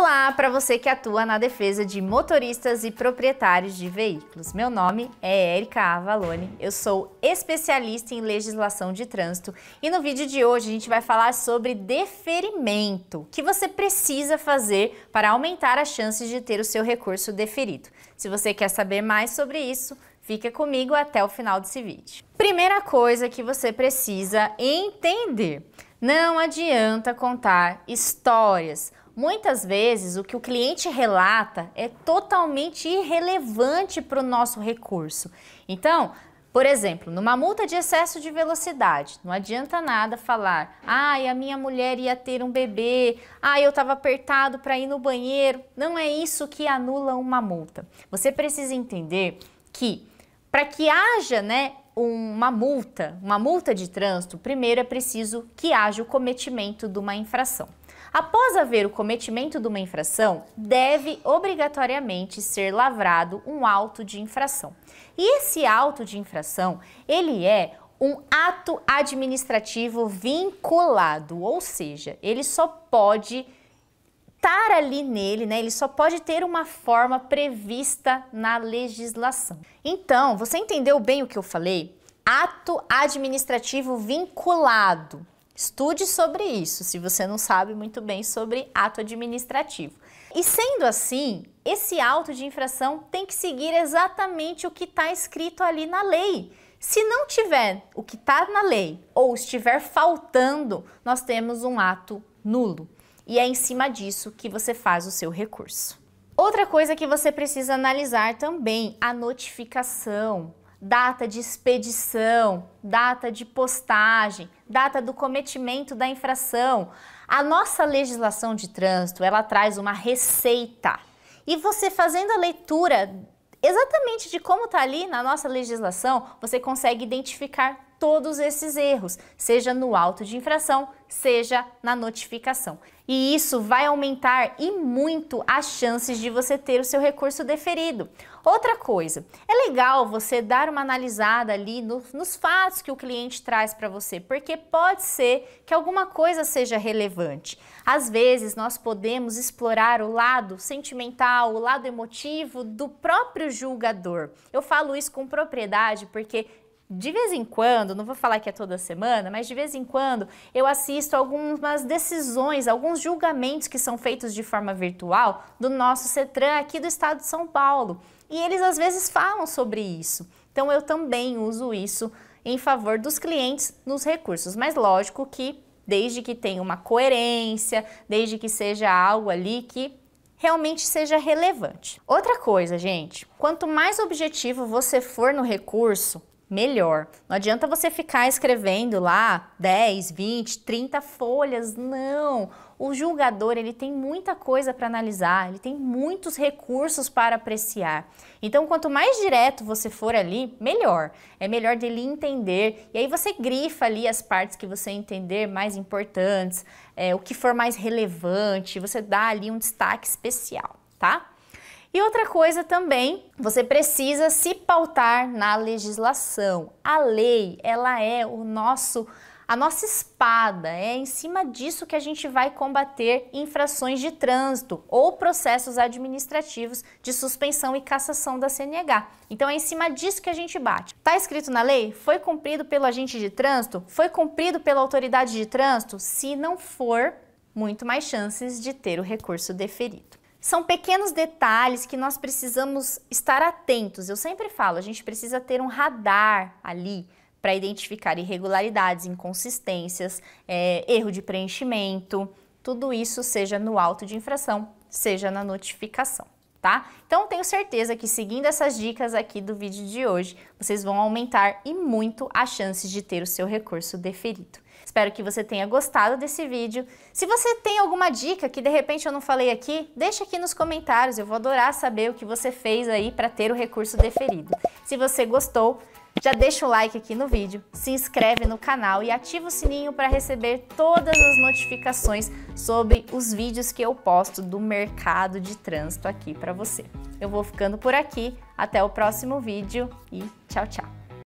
Olá para você que atua na defesa de motoristas e proprietários de veículos. Meu nome é Erika Avalone, eu sou especialista em legislação de trânsito e no vídeo de hoje a gente vai falar sobre deferimento, que você precisa fazer para aumentar as chances de ter o seu recurso deferido. Se você quer saber mais sobre isso, Fica comigo até o final desse vídeo. Primeira coisa que você precisa entender: não adianta contar histórias Muitas vezes o que o cliente relata é totalmente irrelevante para o nosso recurso. Então, por exemplo, numa multa de excesso de velocidade, não adianta nada falar, ai, ah, a minha mulher ia ter um bebê, ai, ah, eu estava apertado para ir no banheiro. Não é isso que anula uma multa. Você precisa entender que para que haja né, uma multa, uma multa de trânsito, primeiro é preciso que haja o cometimento de uma infração. Após haver o cometimento de uma infração, deve obrigatoriamente ser lavrado um auto de infração. E esse auto de infração, ele é um ato administrativo vinculado, ou seja, ele só pode estar ali nele, né? Ele só pode ter uma forma prevista na legislação. Então, você entendeu bem o que eu falei? Ato administrativo vinculado. Estude sobre isso, se você não sabe muito bem sobre ato administrativo. E sendo assim, esse auto de infração tem que seguir exatamente o que está escrito ali na lei. Se não tiver o que está na lei ou estiver faltando, nós temos um ato nulo. E é em cima disso que você faz o seu recurso. Outra coisa que você precisa analisar também, a notificação data de expedição, data de postagem, data do cometimento da infração. A nossa legislação de trânsito, ela traz uma receita. E você fazendo a leitura exatamente de como está ali na nossa legislação, você consegue identificar todos esses erros, seja no auto de infração, seja na notificação. E isso vai aumentar e muito as chances de você ter o seu recurso deferido. Outra coisa, é legal você dar uma analisada ali no, nos fatos que o cliente traz para você, porque pode ser que alguma coisa seja relevante. Às vezes, nós podemos explorar o lado sentimental, o lado emotivo do próprio julgador. Eu falo isso com propriedade porque de vez em quando, não vou falar que é toda semana, mas de vez em quando eu assisto algumas decisões, alguns julgamentos que são feitos de forma virtual do nosso CETRAN aqui do estado de São Paulo. E eles às vezes falam sobre isso. Então eu também uso isso em favor dos clientes nos recursos, mas lógico que desde que tenha uma coerência, desde que seja algo ali que realmente seja relevante. Outra coisa, gente, quanto mais objetivo você for no recurso, melhor. Não adianta você ficar escrevendo lá 10, 20, 30 folhas, não. O julgador, ele tem muita coisa para analisar, ele tem muitos recursos para apreciar. Então, quanto mais direto você for ali, melhor. É melhor dele entender. E aí você grifa ali as partes que você entender mais importantes, é, o que for mais relevante, você dá ali um destaque especial, tá? E outra coisa também, você precisa se pautar na legislação. A lei, ela é o nosso a nossa espada é em cima disso que a gente vai combater infrações de trânsito ou processos administrativos de suspensão e cassação da CNH. Então é em cima disso que a gente bate. Tá escrito na lei? Foi cumprido pelo agente de trânsito? Foi cumprido pela autoridade de trânsito? Se não for, muito mais chances de ter o recurso deferido. São pequenos detalhes que nós precisamos estar atentos. Eu sempre falo, a gente precisa ter um radar ali para identificar irregularidades, inconsistências, é, erro de preenchimento, tudo isso seja no auto de infração, seja na notificação. Tá? Então tenho certeza que seguindo essas dicas aqui do vídeo de hoje, vocês vão aumentar e muito a chance de ter o seu recurso deferido. Espero que você tenha gostado desse vídeo. Se você tem alguma dica que de repente eu não falei aqui, deixa aqui nos comentários, eu vou adorar saber o que você fez aí para ter o recurso deferido. Se você gostou, já deixa o like aqui no vídeo, se inscreve no canal e ativa o sininho para receber todas as notificações sobre os vídeos que eu posto do mercado de trânsito aqui para você. Eu vou ficando por aqui, até o próximo vídeo e tchau, tchau!